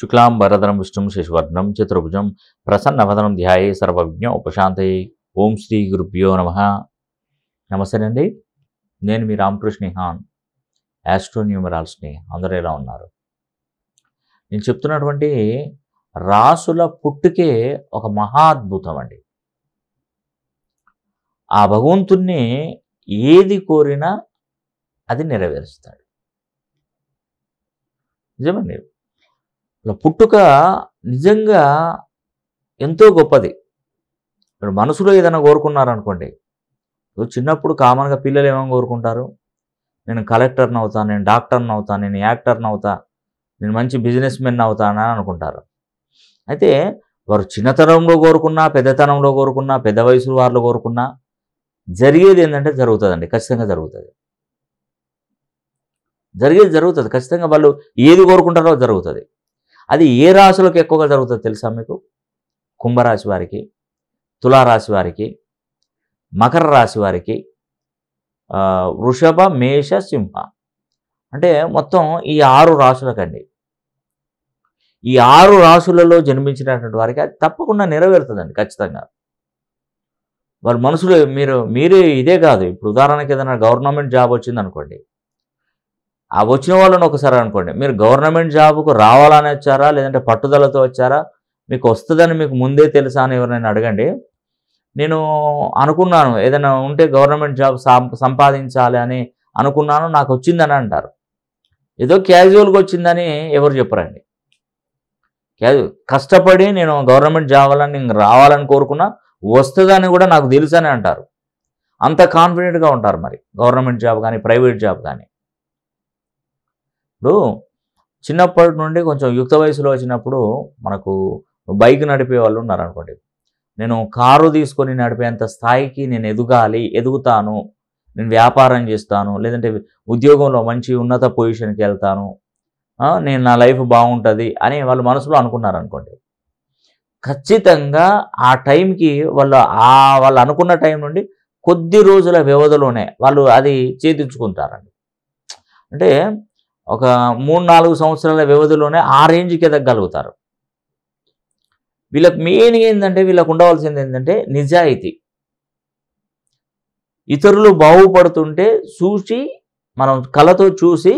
శుక్లాం వరదనం విష్ణుం శశివర్ణం చతుర్భుజం ప్రసన్నవదనం ధ్యాయే సర్వజ్ఞ ఉపశాంతయే ఓం శ్రీ గురుభ్యో నమ అండి నేను మీ రామకృష్ణ హాన్ యాస్ట్రోన్యూమరాల్స్ని అందరూ ఎలా ఉన్నారు నేను చెప్తున్నటువంటి రాసుల పుట్టుకే ఒక మహాద్భుతం అండి ఆ భగవంతుణ్ణి ఏది కోరినా అది నెరవేరుస్తాడు నిజమండి పుట్టుక నిజంగా ఎంతో గొప్పది ఇప్పుడు మనసులో ఏదైనా కోరుకున్నారనుకోండి చిన్నప్పుడు కామన్గా పిల్లలు ఏమైనా కోరుకుంటారు నేను కలెక్టర్ని అవుతాను నేను డాక్టర్ని అవుతాను నేను యాక్టర్ని అవుతా నేను మంచి బిజినెస్ మెన్ అవుతానని అనుకుంటారు అయితే వారు చిన్నతనంలో కోరుకున్నా పెద్దతనంలో కోరుకున్నా పెద్ద వయసు వారిలో కోరుకున్నా జరిగేది ఏంటంటే జరుగుతుందండి ఖచ్చితంగా జరుగుతుంది జరిగేది జరుగుతుంది ఖచ్చితంగా వాళ్ళు ఏది కోరుకుంటారో జరుగుతుంది అది ఏ రాశులకు ఎక్కువగా జరుగుతుందో తెలుసా మీకు కుంభరాశి వారికి తులారాశి వారికి మకర రాశి వారికి వృషభ మేష సింహ అంటే మొత్తం ఈ ఆరు రాశులకండి ఈ ఆరు రాశులలో జన్మించినటువంటి వారికి అది తప్పకుండా నెరవేరుతుందండి ఖచ్చితంగా వాళ్ళ మనసులో మీరు మీరే ఇదే కాదు ఇప్పుడు ఉదాహరణకి ఏదైనా గవర్నమెంట్ జాబ్ వచ్చింది అనుకోండి ఆ వచ్చిన వాళ్ళని ఒకసారి అనుకోండి మీరు గవర్నమెంట్ జాబ్కు రావాలని వచ్చారా లేదంటే పట్టుదలతో వచ్చారా మీకు వస్తుందని మీకు ముందే తెలుసా అని ఎవరైనా అడగండి నేను అనుకున్నాను ఏదైనా ఉంటే గవర్నమెంట్ జాబ్ సంపాదించాలి అని అనుకున్నాను నాకు వచ్చిందని అంటారు ఏదో క్యాజువల్గా వచ్చిందని ఎవరు చెప్పరండి క్యాజువల్ కష్టపడి నేను గవర్నమెంట్ జాబ్ నేను రావాలని కోరుకున్నా వస్తుందని కూడా నాకు తెలుసు అంటారు అంత కాన్ఫిడెంట్గా ఉంటారు మరి గవర్నమెంట్ జాబ్ కానీ ప్రైవేట్ జాబ్ కానీ ఇప్పుడు చిన్నప్పటి నుండి కొంచెం యుక్త వయసులో వచ్చినప్పుడు మనకు బైక్ నడిపే వాళ్ళు ఉన్నారనుకోండి నేను కారు తీసుకొని నడిపేంత స్థాయికి నేను ఎదగాలి ఎదుగుతాను నేను వ్యాపారం చేస్తాను లేదంటే ఉద్యోగంలో మంచి ఉన్నత పొజిషన్కి వెళ్తాను నేను నా లైఫ్ బాగుంటుంది అని వాళ్ళు మనసులో అనుకున్నారనుకోండి ఖచ్చితంగా ఆ టైంకి వాళ్ళు ఆ వాళ్ళు అనుకున్న టైం నుండి కొద్ది రోజుల వ్యవధిలోనే వాళ్ళు అది చేతించుకుంటారండి అంటే ఒక మూడు నాలుగు సంవత్సరాల వ్యవధిలోనే ఆ రేంజ్కి ఎదగలుగుతారు వీళ్ళకి మెయిన్ ఏంటంటే వీళ్ళకు ఉండవలసింది ఏంటంటే నిజాయితీ ఇతరులు బాగుపడుతుంటే చూసి మనం కళతో చూసి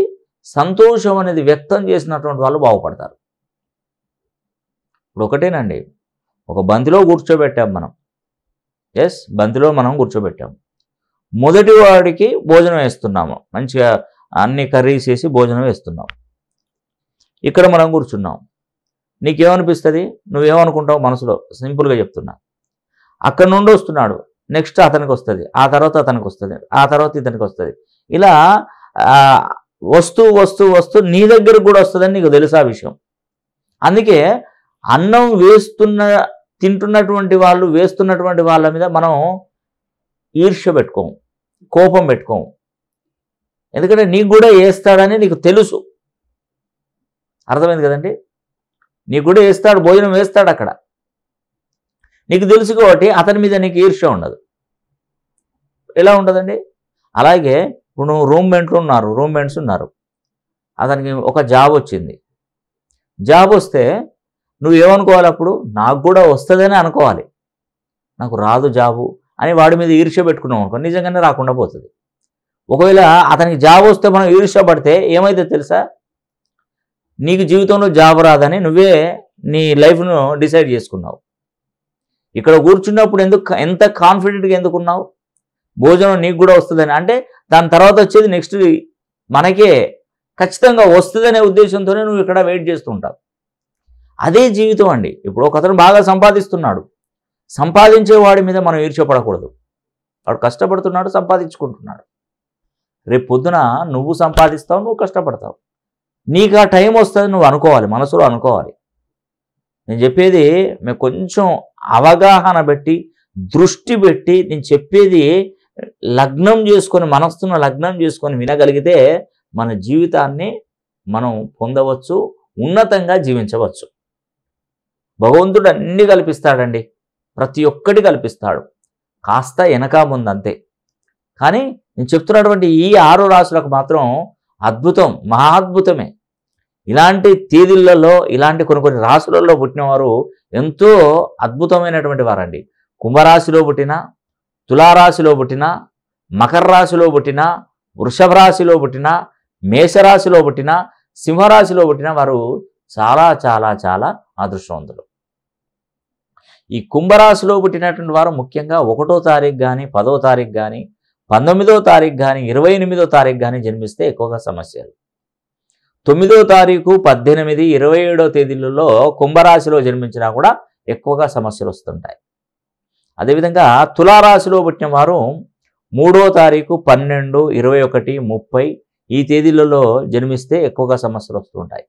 సంతోషం అనేది వ్యక్తం చేసినటువంటి వాళ్ళు బాగుపడతారు ఇప్పుడు ఒకటేనండి ఒక బంతిలో కూర్చోబెట్టాం మనం ఎస్ బంతిలో మనం కూర్చోబెట్టాము మొదటి వాడికి భోజనం వేస్తున్నాము మంచిగా అన్ని కర్రీస్ వేసి భోజనం వేస్తున్నాం ఇక్కడ మనం కూర్చున్నాం నీకేమనిపిస్తుంది నువ్వేమనుకుంటావు మనసులో సింపుల్గా చెప్తున్నా అక్కడ నుండి వస్తున్నాడు నెక్స్ట్ అతనికి వస్తుంది ఆ తర్వాత అతనికి వస్తుంది ఆ తర్వాత ఇతనికి వస్తుంది ఇలా వస్తూ వస్తూ వస్తూ నీ దగ్గరకు కూడా వస్తుందని నీకు తెలుసా విషయం అందుకే అన్నం వేస్తున్న తింటున్నటువంటి వాళ్ళు వేస్తున్నటువంటి వాళ్ళ మీద మనం ఈర్ష్య పెట్టుకోము కోపం పెట్టుకోము ఎందుకంటే నీకు కూడా వేస్తాడని నీకు తెలుసు అర్థమైంది కదండి నీకు కూడా వేస్తాడు భోజనం వేస్తాడు అక్కడ నీకు తెలుసు కాబట్టి అతని మీద నీకు ఈర్ష్య ఉండదు ఎలా ఉండదండి అలాగే ఇప్పుడు నువ్వు రూమ్మేంట్లు ఉన్నారు రూమ్మెంట్స్ ఉన్నారు అతనికి ఒక జాబ్ వచ్చింది జాబ్ వస్తే నువ్వు ఏమనుకోవాలి అప్పుడు నాకు కూడా వస్తుందని అనుకోవాలి నాకు రాదు జాబు అని వాడి మీద ఈర్ష్య పెట్టుకున్నావు అనుకో నిజంగానే రాకుండా పోతుంది ఒకవేళ అతనికి జాబ్ వస్తే మనం ఈర్ష్యపడితే ఏమైతే తెలుసా నీకు జీవితంలో జాబ్ రాదని నువ్వే నీ లైఫ్ను డిసైడ్ చేసుకున్నావు ఇక్కడ కూర్చున్నప్పుడు ఎందుకు ఎంత కాన్ఫిడెంట్గా ఎందుకున్నావు భోజనం నీకు కూడా వస్తుందని అంటే దాని తర్వాత వచ్చేది నెక్స్ట్ మనకే ఖచ్చితంగా వస్తుందనే ఉద్దేశంతోనే నువ్వు ఇక్కడ వెయిట్ చేస్తుంటావు అదే జీవితం అండి ఇప్పుడు ఒక అతను బాగా సంపాదిస్తున్నాడు సంపాదించే వాడి మీద మనం ఈర్చపడకూడదు వాడు కష్టపడుతున్నాడు సంపాదించుకుంటున్నాడు రేపు పొద్దున నువ్వు సంపాదిస్తావు నువ్వు కష్టపడతావు నీకు ఆ టైం వస్తుంది నువ్వు అనుకోవాలి మనసులో అనుకోవాలి నేను చెప్పేది మేము కొంచెం అవగాహన పెట్టి దృష్టి పెట్టి నేను చెప్పేది లగ్నం చేసుకొని మనస్తున్న లగ్నం చేసుకొని వినగలిగితే మన జీవితాన్ని మనం పొందవచ్చు ఉన్నతంగా జీవించవచ్చు భగవంతుడు అన్నీ కల్పిస్తాడండి ప్రతి ఒక్కటి కల్పిస్తాడు కాస్త వెనక ముందంతే కానీ నేను చెప్తున్నటువంటి ఈ ఆరు రాశులకు మాత్రం అద్భుతం మహాద్భుతమే ఇలాంటి తేదీలలో ఇలాంటి కొన్ని కొన్ని రాశులలో పుట్టినవారు ఎంతో అద్భుతమైనటువంటి వారండి కుంభరాశిలో పుట్టిన తులారాశిలో పుట్టిన మకర రాశిలో పుట్టిన వృషభ రాశిలో పుట్టిన మేషరాశిలో పుట్టిన సింహరాశిలో పుట్టిన వారు చాలా చాలా చాలా అదృష్టవంతులు ఈ కుంభరాశిలో పుట్టినటువంటి వారు ముఖ్యంగా ఒకటో తారీఖు కానీ పదో తారీఖు కానీ పంతొమ్మిదో తారీఖు కానీ ఇరవై ఎనిమిదో తారీఖు కానీ జన్మిస్తే ఎక్కువగా సమస్యలు తొమ్మిదో తారీఖు పద్దెనిమిది ఇరవై ఏడో తేదీలలో కుంభరాశిలో జన్మించినా కూడా ఎక్కువగా సమస్యలు వస్తుంటాయి అదేవిధంగా తులారాశిలో పుట్టిన వారు మూడో తారీఖు పన్నెండు ఇరవై ఒకటి ముప్పై ఈ తేదీలలో జన్మిస్తే ఎక్కువగా సమస్యలు వస్తుంటాయి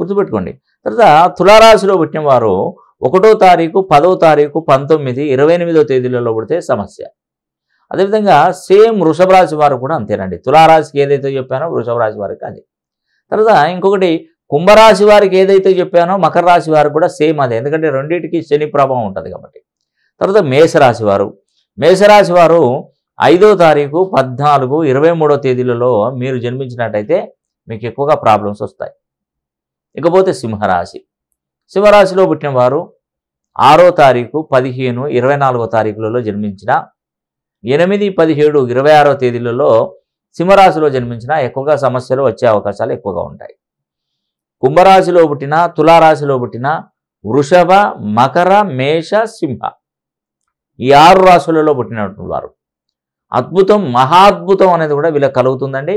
గుర్తుపెట్టుకోండి తర్వాత తులారాశిలో పుట్టిన వారు ఒకటో తారీఖు పదో తారీఖు పంతొమ్మిది ఇరవై ఎనిమిదో తేదీలలో పుడితే సమస్య అదేవిధంగా సేమ్ వృషభ రాశి వారు కూడా అంతేనండి తులారాశికి ఏదైతే చెప్పానో వృషభ రాశి వారికి అదే తర్వాత ఇంకొకటి కుంభరాశి వారికి ఏదైతే చెప్పానో మకర రాశి వారికి కూడా సేమ్ అదే ఎందుకంటే రెండింటికి శని ప్రభావం ఉంటుంది కాబట్టి తర్వాత మేషరాశి వారు మేషరాశి వారు ఐదో తారీఖు పద్నాలుగు ఇరవై మూడో తేదీలలో మీరు జన్మించినట్టయితే మీకు ఎక్కువగా ప్రాబ్లమ్స్ వస్తాయి ఇకపోతే సింహరాశి సింహరాశిలో పుట్టిన వారు ఆరో తారీఖు పదిహేను ఇరవై నాలుగో తారీఖులలో జన్మించిన ఎనిమిది పదిహేడు ఇరవై ఆరో తేదీలలో సింహరాశిలో జన్మించిన ఎక్కువగా సమస్యలు వచ్చే అవకాశాలు ఎక్కువగా ఉంటాయి కుంభరాశిలో పుట్టిన తులారాశిలో పుట్టిన వృషభ మకర మేష సింహ ఈ ఆరు రాశులలో పుట్టినటువంటి వారు అద్భుతం మహాద్భుతం అనేది కూడా వీళ్ళకి కలుగుతుందండి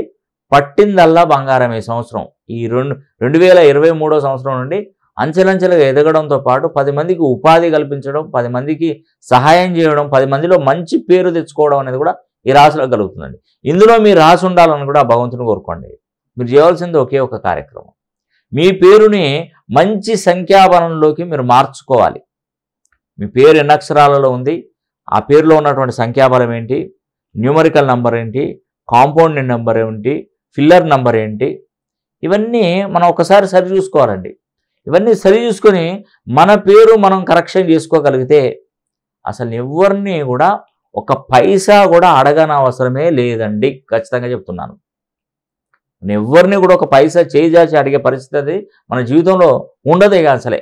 పట్టిందల్లా బంగారం ఈ సంవత్సరం ఈ రెండు రెండు వేల ఇరవై మూడో సంవత్సరం నుండి అంచెలంచెలుగా ఎదగడంతో పాటు పది మందికి ఉపాధి కల్పించడం పది మందికి సహాయం చేయడం పది మందిలో మంచి పేరు తెచ్చుకోవడం అనేది కూడా ఈ రాశిలో కలుగుతుందండి ఇందులో మీరు రాసి ఉండాలని కూడా భగవంతుని కోరుకోండి మీరు చేయవలసింది ఒకే ఒక కార్యక్రమం మీ పేరుని మంచి సంఖ్యాబలంలోకి మీరు మార్చుకోవాలి మీ పేరు ఎన్ని అక్షరాలలో ఉంది ఆ పేరులో ఉన్నటువంటి సంఖ్యాబలం ఏంటి న్యూమరికల్ నెంబర్ ఏంటి కాంపౌండ్ నెంబర్ ఏంటి ఫిల్లర్ నెంబర్ ఏంటి ఇవన్నీ మనం ఒకసారి సరి చూసుకోవాలండి ఇవన్నీ సరి చూసుకొని మన పేరు మనం కరెక్షన్ చేసుకోగలిగితే అసలు ఎవరిని కూడా ఒక పైసా కూడా అడగన అవసరమే లేదండి ఖచ్చితంగా చెప్తున్నాను ఎవరిని కూడా ఒక పైసా చేజాచి అడిగే పరిస్థితి అది మన జీవితంలో ఉండదు ఇక అసలే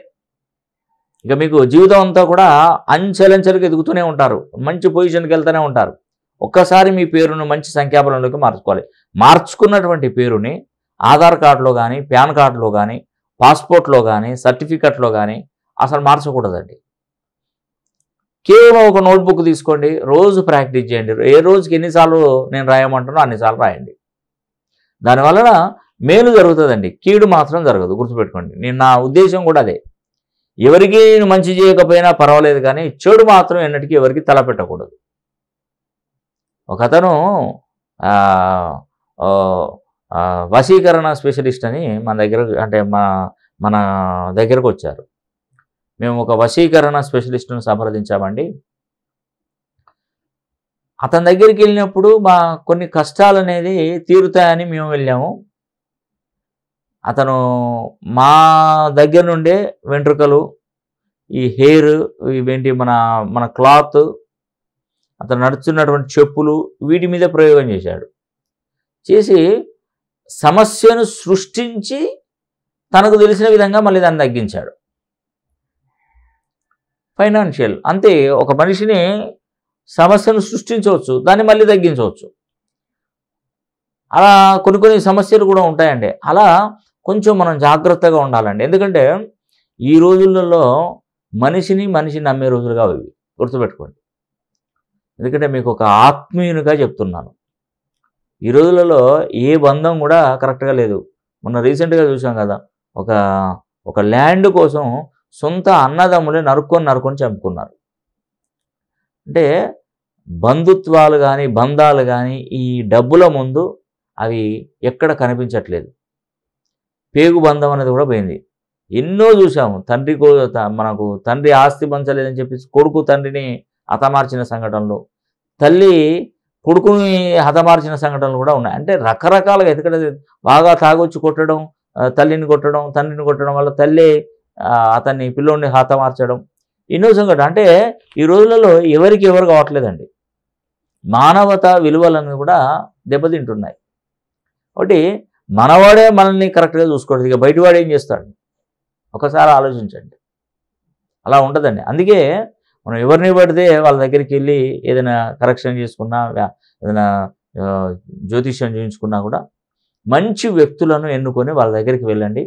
ఇక మీకు జీవితం అంతా కూడా అంచెలంచెలకు ఎదుగుతూనే ఉంటారు మంచి పొజిషన్కి వెళ్తూనే ఉంటారు ఒక్కసారి మీ పేరును మంచి సంఖ్యాబలంలోకి మార్చుకోవాలి మార్చుకున్నటువంటి పేరుని ఆధార్ కార్డులో కానీ ప్యాన్ కార్డులో కానీ పాస్పోర్ట్లో కానీ సర్టిఫికెట్లో కానీ అసలు మార్చకూడదండి కేవలం ఒక నోట్బుక్ తీసుకోండి రోజు ప్రాక్టీస్ చేయండి ఏ రోజుకి ఎన్నిసార్లు నేను రాయమంటానో అన్నిసార్లు రాయండి దానివలన మేలు జరుగుతుందండి కీడు మాత్రం జరగదు గుర్తుపెట్టుకోండి నేను నా ఉద్దేశం కూడా అదే ఎవరికి నేను మంచి చేయకపోయినా పర్వాలేదు కానీ చెడు మాత్రం ఎన్నటికీ ఎవరికి తలపెట్టకూడదు ఒకతను వశీకరణ స్పెషలిస్ట్ అని మన దగ్గర అంటే మన మన దగ్గరకు వచ్చారు మేము ఒక వశీకరణ స్పెషలిస్ట్ను సంప్రదించామండి అతని దగ్గరికి వెళ్ళినప్పుడు మా కొన్ని కష్టాలు అనేది తీరుతాయని మేము వెళ్ళాము అతను మా దగ్గర నుండే వెంట్రుకలు ఈ హెయిర్ ఇవేంటి మన మన క్లాత్ అతను నడుచున్నటువంటి చెప్పులు వీటి మీద ప్రయోగం చేశాడు చేసి సమస్యను సృష్టించి తనకు తెలిసిన విధంగా మళ్ళీ దాన్ని తగ్గించాడు ఫైనాన్షియల్ అంతే ఒక మనిషిని సమస్యను సృష్టించవచ్చు దాన్ని మళ్ళీ తగ్గించవచ్చు అలా కొన్ని కొన్ని సమస్యలు కూడా ఉంటాయండి అలా కొంచెం మనం జాగ్రత్తగా ఉండాలండి ఎందుకంటే ఈ రోజులలో మనిషిని మనిషి నమ్మే రోజులుగా అవి గుర్తుపెట్టుకోండి ఎందుకంటే మీకు ఒక ఆత్మీయునిగా చెప్తున్నాను ఈ రోజులలో ఏ బంధం కూడా కరెక్ట్గా లేదు మొన్న రీసెంట్గా చూసాం కదా ఒక ఒక ల్యాండ్ కోసం సొంత అన్నదమ్ముని నరుక్కొని నరుకొని చంపుకున్నారు అంటే బంధుత్వాలు కానీ బంధాలు కానీ ఈ డబ్బుల ముందు అవి ఎక్కడ కనిపించట్లేదు పేగు బంధం అనేది కూడా పోయింది ఎన్నో చూసాము తండ్రి మనకు తండ్రి ఆస్తి పంచలేదని చెప్పి కొడుకు తండ్రిని అతమార్చిన సంఘటనలు తల్లి కొడుకుని హతమార్చిన సంఘటనలు కూడా ఉన్నాయి అంటే రకరకాలుగా ఎందుకంటే బాగా తాగొచ్చి కొట్టడం తల్లిని కొట్టడం తండ్రిని కొట్టడం వల్ల తల్లి అతన్ని పిల్లోడిని హతమార్చడం ఎన్నో సంఘటన అంటే ఈ రోజులలో ఎవరికి ఎవరు కావట్లేదండి మానవత విలువలను కూడా దెబ్బతింటున్నాయి కాబట్టి మనవాడే మనల్ని కరెక్ట్గా చూసుకోవట్లేదు ఇక బయటవాడు ఏం చేస్తాడు ఒకసారి ఆలోచించండి అలా ఉండదండి అందుకే మనం ఎవరిని పడితే వాళ్ళ దగ్గరికి వెళ్ళి ఏదైనా కరెక్షన్ చేసుకున్నా ఏదైనా జ్యోతిష్యం చూపించుకున్నా కూడా మంచి వ్యక్తులను ఎన్నుకొని వాళ్ళ దగ్గరికి వెళ్ళండి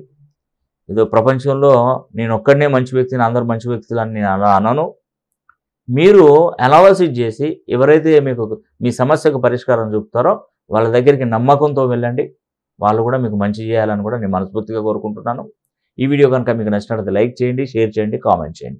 ఏదో ప్రపంచంలో నేను ఒక్కడనే మంచి వ్యక్తిని అందరూ మంచి వ్యక్తులు అని నేను అలా అనను మీరు అనాలసిస్ చేసి ఎవరైతే మీకు మీ సమస్యకు పరిష్కారం చూపుతారో వాళ్ళ దగ్గరికి నమ్మకంతో వెళ్ళండి వాళ్ళు కూడా మీకు మంచి చేయాలని కూడా నేను మనస్ఫూర్తిగా కోరుకుంటున్నాను ఈ వీడియో కనుక మీకు నచ్చినట్లయితే లైక్ చేయండి షేర్ చేయండి కామెంట్ చేయండి